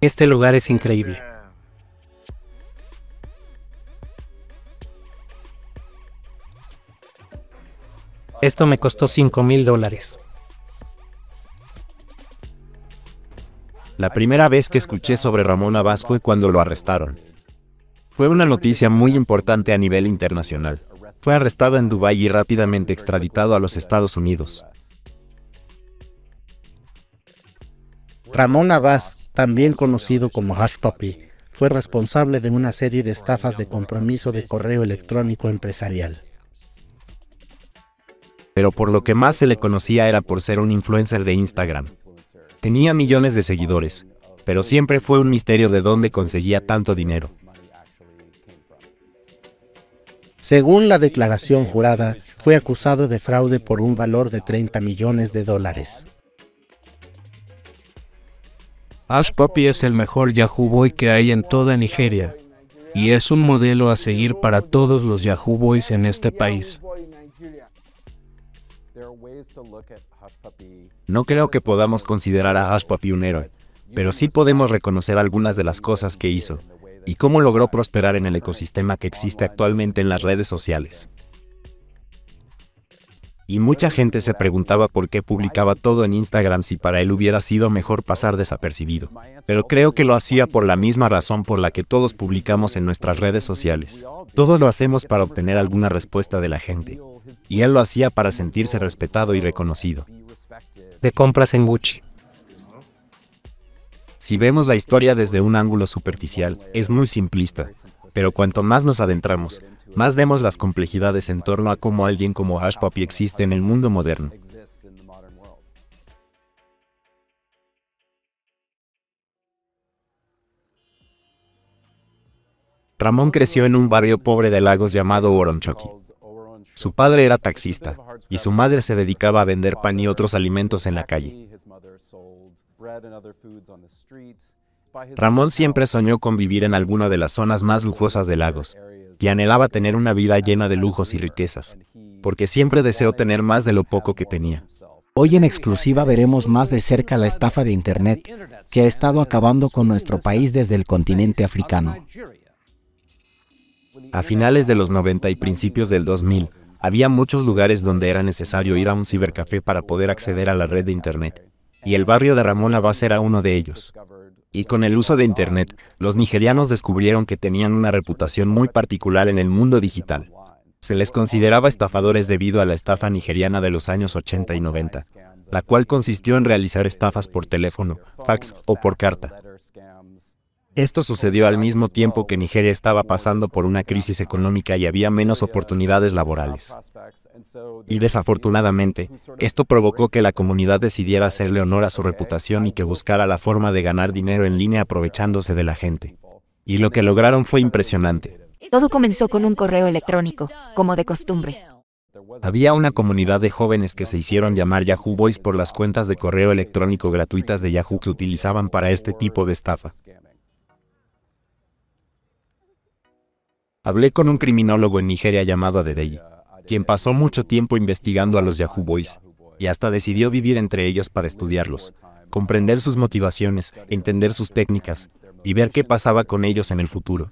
Este lugar es increíble. Esto me costó 5 mil dólares. La primera vez que escuché sobre Ramón Abbas fue cuando lo arrestaron. Fue una noticia muy importante a nivel internacional. Fue arrestado en Dubái y rápidamente extraditado a los Estados Unidos. Ramón Abbas, también conocido como Hush fue responsable de una serie de estafas de compromiso de correo electrónico empresarial. Pero por lo que más se le conocía era por ser un influencer de Instagram. Tenía millones de seguidores, pero siempre fue un misterio de dónde conseguía tanto dinero. Según la declaración jurada, fue acusado de fraude por un valor de 30 millones de dólares. Ash es el mejor Yahoo Boy que hay en toda Nigeria y es un modelo a seguir para todos los Yahoo Boys en este país. No creo que podamos considerar a Ash un héroe, pero sí podemos reconocer algunas de las cosas que hizo y cómo logró prosperar en el ecosistema que existe actualmente en las redes sociales y mucha gente se preguntaba por qué publicaba todo en Instagram si para él hubiera sido mejor pasar desapercibido. Pero creo que lo hacía por la misma razón por la que todos publicamos en nuestras redes sociales. Todo lo hacemos para obtener alguna respuesta de la gente. Y él lo hacía para sentirse respetado y reconocido. De compras en Gucci. Si vemos la historia desde un ángulo superficial, es muy simplista. Pero cuanto más nos adentramos, más vemos las complejidades en torno a cómo alguien como Ash Poppy existe en el mundo moderno. Ramón creció en un barrio pobre de Lagos llamado Oronchoki. Su padre era taxista y su madre se dedicaba a vender pan y otros alimentos en la calle. Ramón siempre soñó con vivir en alguna de las zonas más lujosas de Lagos, y anhelaba tener una vida llena de lujos y riquezas, porque siempre deseó tener más de lo poco que tenía. Hoy en exclusiva veremos más de cerca la estafa de Internet, que ha estado acabando con nuestro país desde el continente africano. A finales de los 90 y principios del 2000, había muchos lugares donde era necesario ir a un cibercafé para poder acceder a la red de Internet, y el barrio de Ramón ser era uno de ellos. Y con el uso de Internet, los nigerianos descubrieron que tenían una reputación muy particular en el mundo digital. Se les consideraba estafadores debido a la estafa nigeriana de los años 80 y 90, la cual consistió en realizar estafas por teléfono, fax o por carta. Esto sucedió al mismo tiempo que Nigeria estaba pasando por una crisis económica y había menos oportunidades laborales. Y desafortunadamente, esto provocó que la comunidad decidiera hacerle honor a su reputación y que buscara la forma de ganar dinero en línea aprovechándose de la gente. Y lo que lograron fue impresionante. Todo comenzó con un correo electrónico, como de costumbre. Había una comunidad de jóvenes que se hicieron llamar Yahoo Boys por las cuentas de correo electrónico gratuitas de Yahoo que utilizaban para este tipo de estafa. Hablé con un criminólogo en Nigeria llamado Adedei, quien pasó mucho tiempo investigando a los Yahoo Boys, y hasta decidió vivir entre ellos para estudiarlos, comprender sus motivaciones, entender sus técnicas, y ver qué pasaba con ellos en el futuro.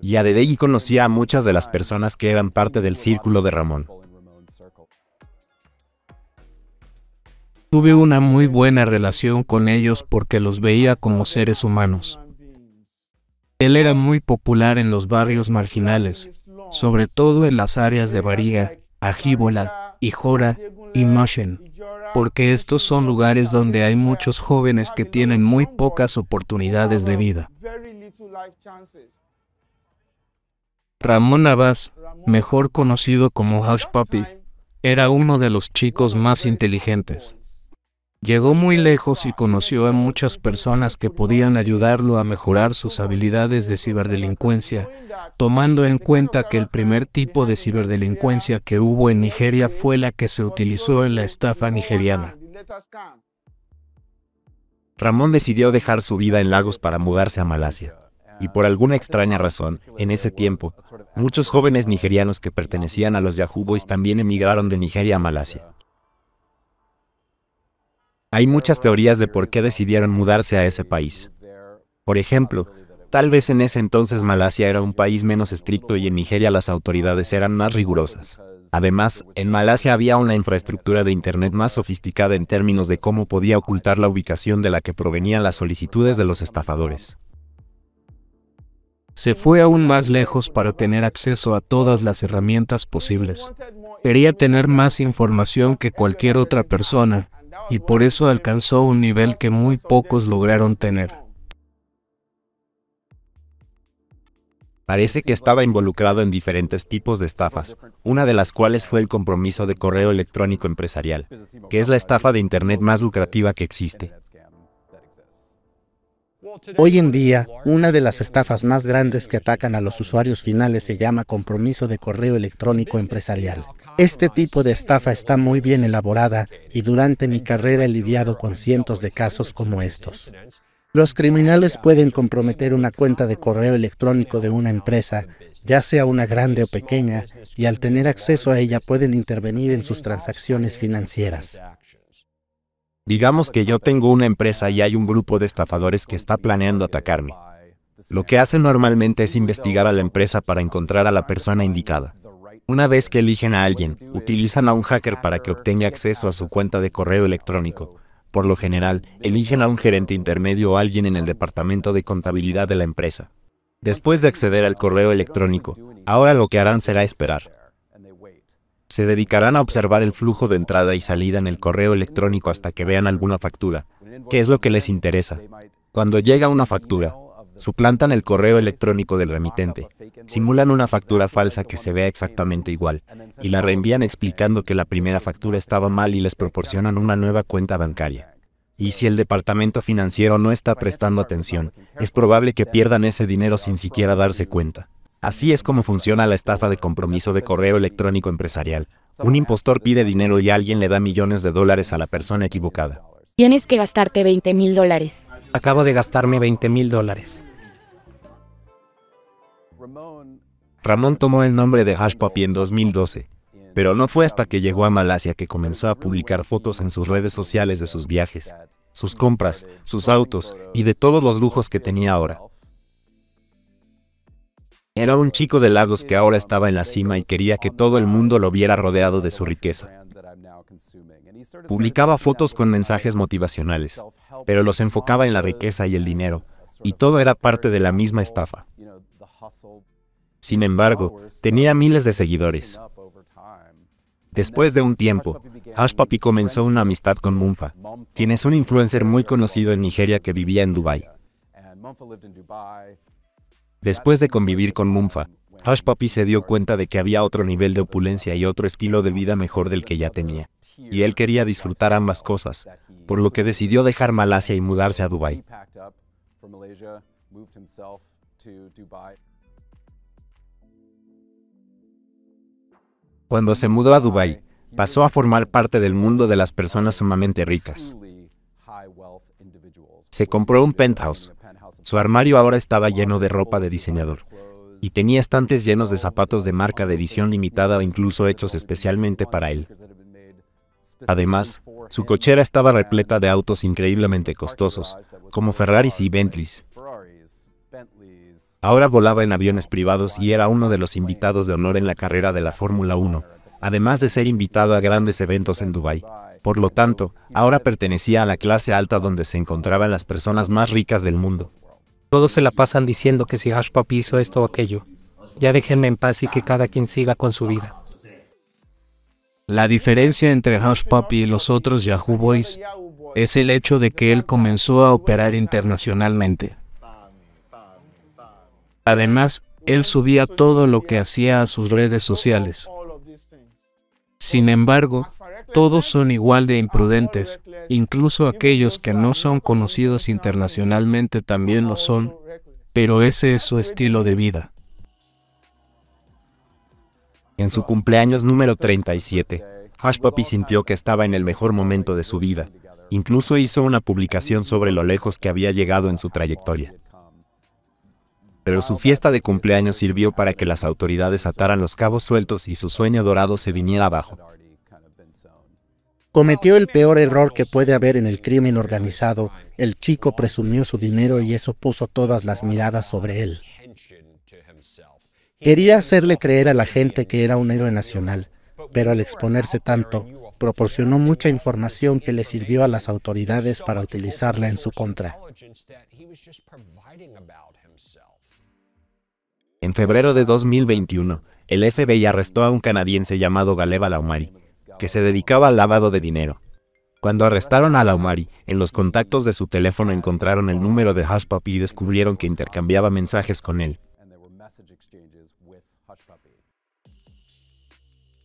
Y Adedei conocía a muchas de las personas que eran parte del círculo de Ramón. Tuve una muy buena relación con ellos porque los veía como seres humanos. Él era muy popular en los barrios marginales, sobre todo en las áreas de Bariga, Ajíbola, Ijora y Mashen, porque estos son lugares donde hay muchos jóvenes que tienen muy pocas oportunidades de vida. Ramón Abbas, mejor conocido como Hush Puppy, era uno de los chicos más inteligentes. Llegó muy lejos y conoció a muchas personas que podían ayudarlo a mejorar sus habilidades de ciberdelincuencia, tomando en cuenta que el primer tipo de ciberdelincuencia que hubo en Nigeria fue la que se utilizó en la estafa nigeriana. Ramón decidió dejar su vida en Lagos para mudarse a Malasia. Y por alguna extraña razón, en ese tiempo, muchos jóvenes nigerianos que pertenecían a los Yahoo Boys también emigraron de Nigeria a Malasia. Hay muchas teorías de por qué decidieron mudarse a ese país. Por ejemplo, tal vez en ese entonces Malasia era un país menos estricto y en Nigeria las autoridades eran más rigurosas. Además, en Malasia había una infraestructura de Internet más sofisticada en términos de cómo podía ocultar la ubicación de la que provenían las solicitudes de los estafadores. Se fue aún más lejos para tener acceso a todas las herramientas posibles. Quería tener más información que cualquier otra persona, y por eso alcanzó un nivel que muy pocos lograron tener. Parece que estaba involucrado en diferentes tipos de estafas, una de las cuales fue el compromiso de correo electrónico empresarial, que es la estafa de Internet más lucrativa que existe. Hoy en día, una de las estafas más grandes que atacan a los usuarios finales se llama compromiso de correo electrónico empresarial. Este tipo de estafa está muy bien elaborada y durante mi carrera he lidiado con cientos de casos como estos. Los criminales pueden comprometer una cuenta de correo electrónico de una empresa, ya sea una grande o pequeña, y al tener acceso a ella pueden intervenir en sus transacciones financieras. Digamos que yo tengo una empresa y hay un grupo de estafadores que está planeando atacarme. Lo que hacen normalmente es investigar a la empresa para encontrar a la persona indicada. Una vez que eligen a alguien, utilizan a un hacker para que obtenga acceso a su cuenta de correo electrónico. Por lo general, eligen a un gerente intermedio o alguien en el departamento de contabilidad de la empresa. Después de acceder al correo electrónico, ahora lo que harán será esperar. Se dedicarán a observar el flujo de entrada y salida en el correo electrónico hasta que vean alguna factura, que es lo que les interesa. Cuando llega una factura, suplantan el correo electrónico del remitente, simulan una factura falsa que se vea exactamente igual, y la reenvían explicando que la primera factura estaba mal y les proporcionan una nueva cuenta bancaria. Y si el departamento financiero no está prestando atención, es probable que pierdan ese dinero sin siquiera darse cuenta. Así es como funciona la estafa de compromiso de correo electrónico empresarial. Un impostor pide dinero y alguien le da millones de dólares a la persona equivocada. Tienes que gastarte 20 mil dólares. Acabo de gastarme 20 mil dólares. Ramón tomó el nombre de Puppy en 2012, pero no fue hasta que llegó a Malasia que comenzó a publicar fotos en sus redes sociales de sus viajes, sus compras, sus autos y de todos los lujos que tenía ahora. Era un chico de lagos que ahora estaba en la cima y quería que todo el mundo lo viera rodeado de su riqueza. Publicaba fotos con mensajes motivacionales, pero los enfocaba en la riqueza y el dinero, y todo era parte de la misma estafa. Sin embargo, tenía miles de seguidores. Después de un tiempo, Hashpapi comenzó una amistad con Mumfa, quien es un influencer muy conocido en Nigeria que vivía en Dubái. Después de convivir con Mumfa, Hush se dio cuenta de que había otro nivel de opulencia y otro estilo de vida mejor del que ya tenía. Y él quería disfrutar ambas cosas, por lo que decidió dejar Malasia y mudarse a Dubái. Cuando se mudó a Dubái, pasó a formar parte del mundo de las personas sumamente ricas. Se compró un penthouse, su armario ahora estaba lleno de ropa de diseñador. Y tenía estantes llenos de zapatos de marca de edición limitada o incluso hechos especialmente para él. Además, su cochera estaba repleta de autos increíblemente costosos, como Ferraris y Bentleys. Ahora volaba en aviones privados y era uno de los invitados de honor en la carrera de la Fórmula 1, además de ser invitado a grandes eventos en Dubái. Por lo tanto, ahora pertenecía a la clase alta donde se encontraban las personas más ricas del mundo. Todos se la pasan diciendo que si Hash hizo esto o aquello. Ya déjenme en paz y que cada quien siga con su vida. La diferencia entre Hash y los otros Yahoo Boys es el hecho de que él comenzó a operar internacionalmente. Además, él subía todo lo que hacía a sus redes sociales. Sin embargo, todos son igual de imprudentes, incluso aquellos que no son conocidos internacionalmente también lo son, pero ese es su estilo de vida. En su cumpleaños número 37, Hush sintió que estaba en el mejor momento de su vida. Incluso hizo una publicación sobre lo lejos que había llegado en su trayectoria. Pero su fiesta de cumpleaños sirvió para que las autoridades ataran los cabos sueltos y su sueño dorado se viniera abajo. Cometió el peor error que puede haber en el crimen organizado. El chico presumió su dinero y eso puso todas las miradas sobre él. Quería hacerle creer a la gente que era un héroe nacional, pero al exponerse tanto, proporcionó mucha información que le sirvió a las autoridades para utilizarla en su contra. En febrero de 2021, el FBI arrestó a un canadiense llamado Galeva Laumari, que se dedicaba al lavado de dinero. Cuando arrestaron a Laumari, en los contactos de su teléfono encontraron el número de Hushpuppy y descubrieron que intercambiaba mensajes con él.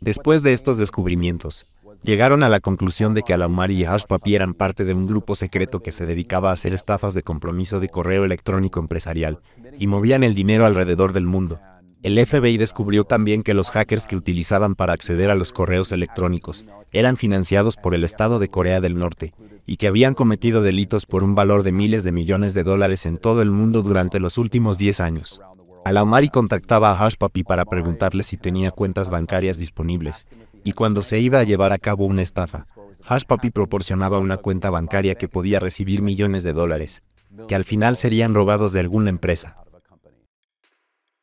Después de estos descubrimientos, llegaron a la conclusión de que Alaumari y Hashpapi eran parte de un grupo secreto que se dedicaba a hacer estafas de compromiso de correo electrónico empresarial y movían el dinero alrededor del mundo. El FBI descubrió también que los hackers que utilizaban para acceder a los correos electrónicos eran financiados por el Estado de Corea del Norte, y que habían cometido delitos por un valor de miles de millones de dólares en todo el mundo durante los últimos 10 años. Alamari contactaba a Hashpapi para preguntarle si tenía cuentas bancarias disponibles, y cuando se iba a llevar a cabo una estafa, Hashpapi proporcionaba una cuenta bancaria que podía recibir millones de dólares, que al final serían robados de alguna empresa.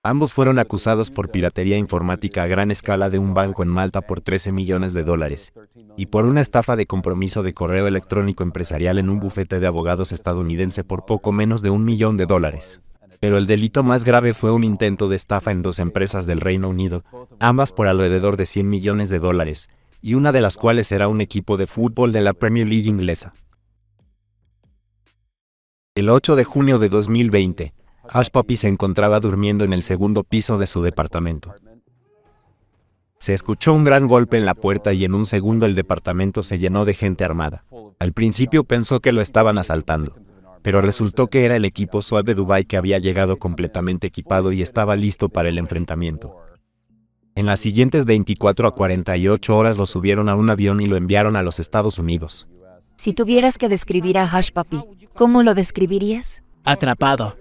Ambos fueron acusados por piratería informática a gran escala de un banco en Malta por 13 millones de dólares y por una estafa de compromiso de correo electrónico empresarial en un bufete de abogados estadounidense por poco menos de un millón de dólares. Pero el delito más grave fue un intento de estafa en dos empresas del Reino Unido, ambas por alrededor de 100 millones de dólares, y una de las cuales era un equipo de fútbol de la Premier League inglesa. El 8 de junio de 2020, Ash se encontraba durmiendo en el segundo piso de su departamento. Se escuchó un gran golpe en la puerta y en un segundo el departamento se llenó de gente armada. Al principio pensó que lo estaban asaltando, pero resultó que era el equipo SWAT de Dubai que había llegado completamente equipado y estaba listo para el enfrentamiento. En las siguientes 24 a 48 horas lo subieron a un avión y lo enviaron a los Estados Unidos. Si tuvieras que describir a Hash ¿cómo lo describirías? Atrapado.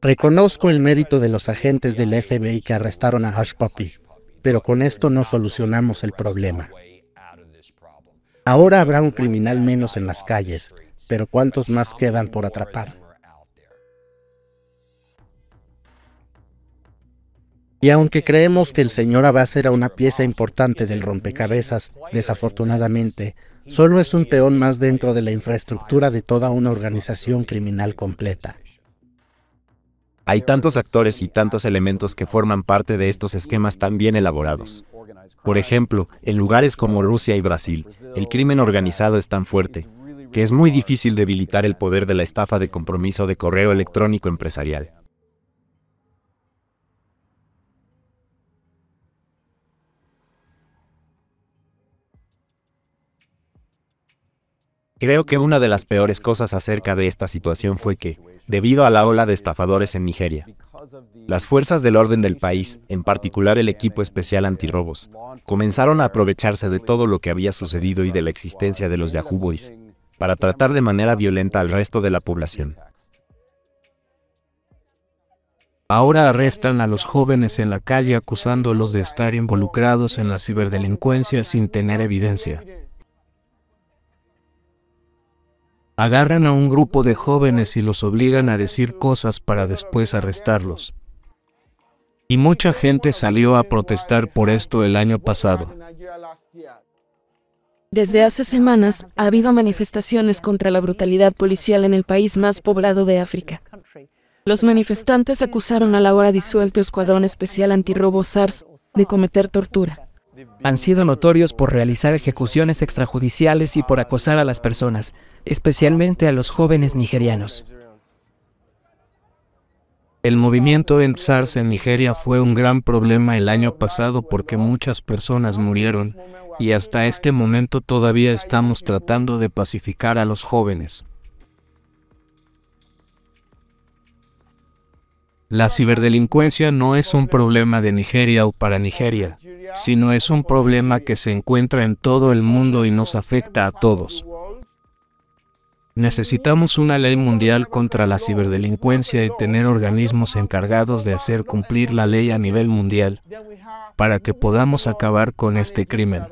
Reconozco el mérito de los agentes del FBI que arrestaron a Hush pero con esto no solucionamos el problema. Ahora habrá un criminal menos en las calles, pero ¿cuántos más quedan por atrapar? Y aunque creemos que el señor Abbas era una pieza importante del rompecabezas, desafortunadamente, solo es un peón más dentro de la infraestructura de toda una organización criminal completa. Hay tantos actores y tantos elementos que forman parte de estos esquemas tan bien elaborados. Por ejemplo, en lugares como Rusia y Brasil, el crimen organizado es tan fuerte que es muy difícil debilitar el poder de la estafa de compromiso de correo electrónico empresarial. Creo que una de las peores cosas acerca de esta situación fue que, debido a la ola de estafadores en Nigeria, las fuerzas del orden del país, en particular el equipo especial antirrobos, comenzaron a aprovecharse de todo lo que había sucedido y de la existencia de los Yahoo Boys, para tratar de manera violenta al resto de la población. Ahora arrestan a los jóvenes en la calle acusándolos de estar involucrados en la ciberdelincuencia sin tener evidencia. Agarran a un grupo de jóvenes y los obligan a decir cosas para después arrestarlos. Y mucha gente salió a protestar por esto el año pasado. Desde hace semanas ha habido manifestaciones contra la brutalidad policial en el país más poblado de África. Los manifestantes acusaron a la hora disuelto Escuadrón Especial Antirrobo SARS de cometer tortura han sido notorios por realizar ejecuciones extrajudiciales y por acosar a las personas, especialmente a los jóvenes nigerianos. El movimiento en SARS en Nigeria fue un gran problema el año pasado porque muchas personas murieron, y hasta este momento todavía estamos tratando de pacificar a los jóvenes. La ciberdelincuencia no es un problema de Nigeria o para Nigeria, sino es un problema que se encuentra en todo el mundo y nos afecta a todos. Necesitamos una ley mundial contra la ciberdelincuencia y tener organismos encargados de hacer cumplir la ley a nivel mundial para que podamos acabar con este crimen.